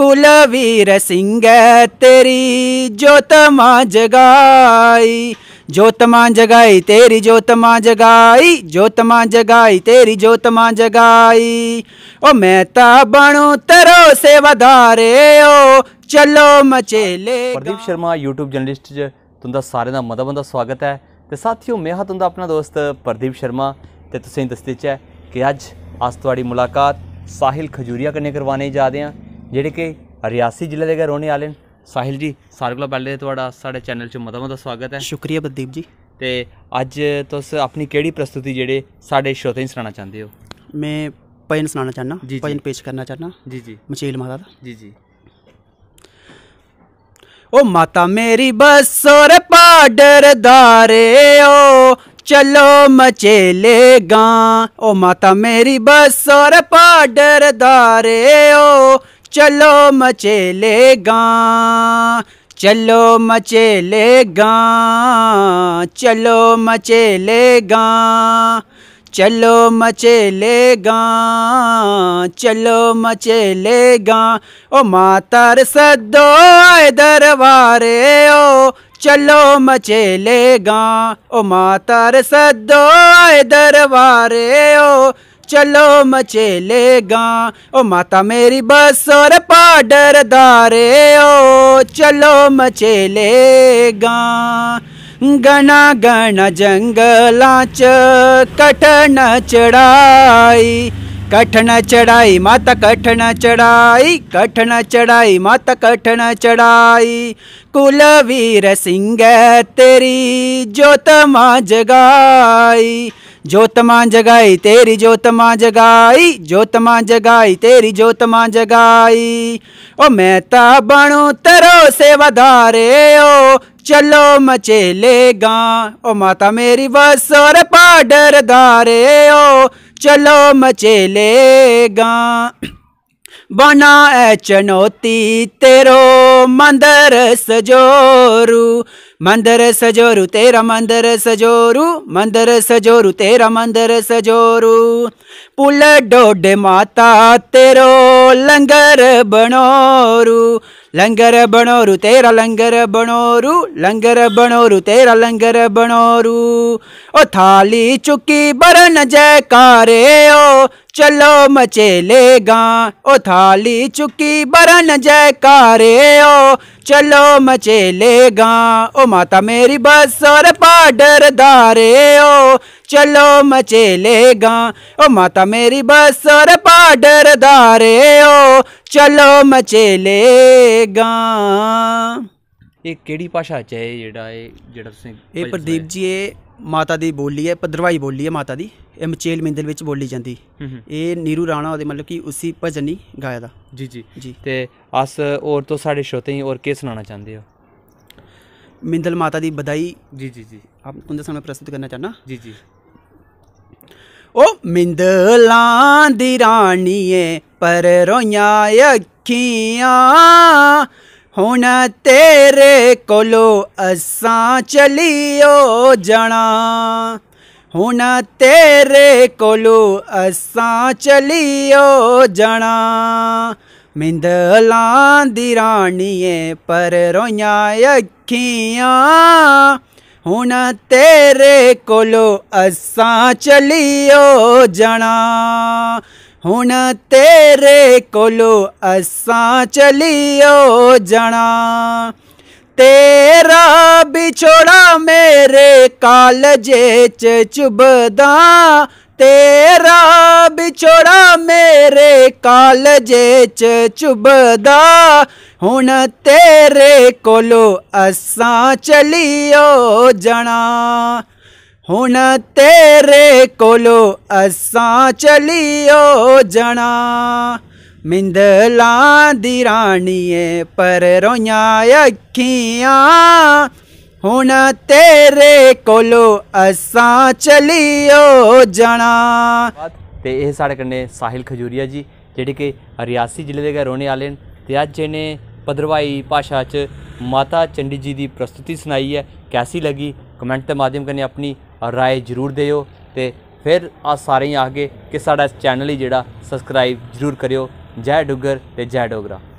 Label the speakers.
Speaker 1: कुलवीर सिंह तेरी ज्योतमा जगाई ज्योतमा जगाई तेरी ज्योतमा जगाई ज्योतमा जगाई तेरी ज्योतमा जगाई ओ मैं ता बणो तेरो सेवादारे ओ चलो मचेले प्रदीप शर्मा यूट्यूब जर्नलिस्ट च तुंदा
Speaker 2: सारें दा मता मता स्वागत है ਤੇ ਸਾਥੀਓ ਮੈਂ ਹਾਂ ਤੁਹਾਡਾ ਆਪਣਾ ਦੋਸਤ ਪ੍ਰਦੀਪ ਸ਼ਰਮਾ ਤੇ ਤੁਸੀਂ ਦੱਸਦੇ ਚਾ ਕਿ ਅੱਜ ਅਸ ਤੁਹਾਡੀ ਮੁਲਾਕਾਤ ਸਾਹਿਲ ਖਜੂਰੀਆ ਕਨੇ ਕਰਵਾਣੇ ਜਾ ਰਹੇ ਹਾਂ ਜਿਹੜੇ कि रियासी जिले के ਰਹਿਣੇ ਵਾਲੇ ਨੇ ਸਾਹਿਲ ਜੀ सारे कोला पैह्ले साढ़े चैनल च मता मता
Speaker 1: स्वागत है शुक्रिया प्रदीप जी ते
Speaker 2: अज्ज तुस अपनी केह्ड़ी प्रस्तुति जेह्ड़े साढ़े श्रोतें
Speaker 1: गी सनाना चाहंदे मैं भजन सुना चाहना जी, भजन पेश करना चाहना जी जी मचेल माता दा जी जी ओ माता मेरी बसोर पाडर दारे ओ चलो मचेले गां ओ माता मेरी बसोर पाडर दारे ओ चलो मचेले मचेलेगा चलो मचेले मचेलेगा चलो मचेले मचेलेगा चलो मचेले मचेलेगा चलो मचेले मचेलेगा ओ मातर सदो आए दरबारे ओ चलो मचेलेगा ओ मातर सदो आए दरबारे ओ चलो मचेले गा ओ माता मेरी बस और पाडर दारे ओ चलो मचेले गा गना गण जंगला च कठन चढ़ाई कठन चढ़ाई माता कठन चढ़ाई कठन चढ़ाई माता कठन चढ़ाई कुलवीर सिंह तेरी जोत ज्योतमा जगाई जोतमा जगाई तेरी जोतमा जगाई जोतमा जगाई तेरी जोतमा जगाई ओ मैं ता बणो तरो सेवादारे ओ चलो मचेले गा ओ माता मेरी वसोर पाडर दारे ओ चलो मचेले गा बना है चनौती तेरो मंदर सजोरू मंदर सजोरु तेरा मंदर सजोरु मंदर सजोरु तेरा मंदर सजोरु पुल डोडे माता तेरो लंगर बनोरू लंगर बनोरू तेरा लंगर बनोरू लंगर बनोरू तेरा लंगर बनोरू ओ थाली चुकी बरन जयकारे ओ चलो मचेलेगा ओ थाली चुकी बरन जयकारे ओ चलो मचेलेगा ओ माता मेरी बस और पाडर दारे ओ चलो मचेलेगा ओ माता मेरी बस और पाडर दारे ओ चलो मचेलेगा ਇਹ ਕਿਹੜੀ ਭਾਸ਼ਾ ਚ ਹੈ ਇਹ ਜਿਹੜਾ ਇਹ ਜਿਹੜਾ ਤੁਸੀਂ ਇਹ ਪ੍ਰਦੀਪ ਜੀ ਇਹ ਮਾਤਾ ਦੀ ਬੋਲੀ ਹੈ ਪਦਰਵਾਈ ਬੋਲੀ ਹੈ ਮਾਤਾ ਦੀ ਇਹ ਮਚੇਲ ਮਿੰਦਲ ਵਿੱਚ ਬੋਲੀ ਜਾਂਦੀ ਇਹ ਨੀਰੂ ਰਾਣਾ ਉਹਦੇ ਮਤਲਬ ਕਿ ਉਸੀ ਭਜਨੀ ਗਾਇਆ ਦਾ ਜੀ ਜੀ ਜੀ ਤੇ ਅਸ ਔਰ ਤੋਂ ਸਾਡੇ ਸ਼ੋਤੇ ਹੀ ਔਰ ਕੀ ਸੁਣਾਉਣਾ ਚਾਹੁੰਦੇ ਹੋ ਮਿੰਦਲ ਮਾਤਾ ਦੀ ਬਧਾਈ ਜੀ ਜੀ ਜੀ ਆਪ ਤੁਹਾਨੂੰ ਸਾਨੂੰ ਪ੍ਰਸਤੁਤ ਕਰਨਾ ਚਾਹਨਾ ਜੀ ਜੀ ਉਹ ਮਿੰਦਲਾਂ ਦੀ ਰਾਣੀ ਏ ਪਰ ਰੋਈਆਂ ਅੱਖੀਆਂ ਹੁਣ ਤੇਰੇ ਕੋਲੋਂ ਅਸਾਂ ਚਲੀਓ ਜਣਾ ਹੁਣ ਤੇਰੇ ਕੋਲੋਂ ਅਸਾਂ ਚਲੀਓ ਜਣਾ ਮਿੰਦਲਾਂ ਦੀ ਰਾਣੀ ਏ ਪਰ ਰੋਈਆਂ ਅੱਖੀਆਂ ਹੁਣ ਤੇਰੇ ਕੋਲੋਂ ਅਸਾਂ ਚਲਿਓ ਜਣਾ ਹੁਣ ਤੇਰੇ ਕੋਲੋਂ ਅਸਾਂ ਚਲਿਓ ਜਣਾ ਤੇਰਾ ਵਿਛੋੜਾ ਮੇਰੇ ਕਾਲਜੇ ਚ ਚੁਬਦਾ तेरा बिछोड़ा मेरे कालजे च चुभदा हुन तेरे कोलो असा चलियो जना हुन तेरे कोलो असा चलियो जना मिंदलां दी रानिए पर रोइयां अखियां ਹੁਣ ਤੇਰੇ ਕੋਲੋਂ ਅਸਾਂ ਚਲਿਓ ਜਣਾ
Speaker 2: ਤੇ ਇਹ ਸਾਡੇ ਕੰਨੇ ਸਾਹਿਲ ਖਜੂਰੀਆ ਜੀ ਜਿਹੜੇ ਕਿ ਰਿਆਸੀ ਜ਼ਿਲ੍ਹੇ ਦੇ ਰਹਿਣ ਵਾਲੇ ਨੇ ਤੇ ਅੱਜ ਇਹਨੇ ਪਦਰਵਾਈ ਭਾਸ਼ਾ 'ਚ ਮਾਤਾ ਚੰਡੀ ਜੀ ਦੀ ਪ੍ਰਸਤੁਤੀ ਸੁਣਾਈ ਹੈ ਕੈਸੀ ਲੱਗੀ ਕਮੈਂਟ ਦੇ ਮਾਧਿਅਮ ਕਨੇ ਆਪਣੀ رائے ਜ਼ਰੂਰ ਦਿਓ ਤੇ ਫਿਰ ਆ ਸਾਰੇ ਆ ਕੇ ਕਿ ਸਾਡਾ ਚੈਨਲ ਹੀ ਜਿਹੜਾ ਸਬਸਕ੍ਰਾਈਬ ਜ਼ਰੂਰ ਕਰਿਓ ਜੈ ਡੁੱਗਰ ਤੇ ਜੈ ਡੋਗਰਾ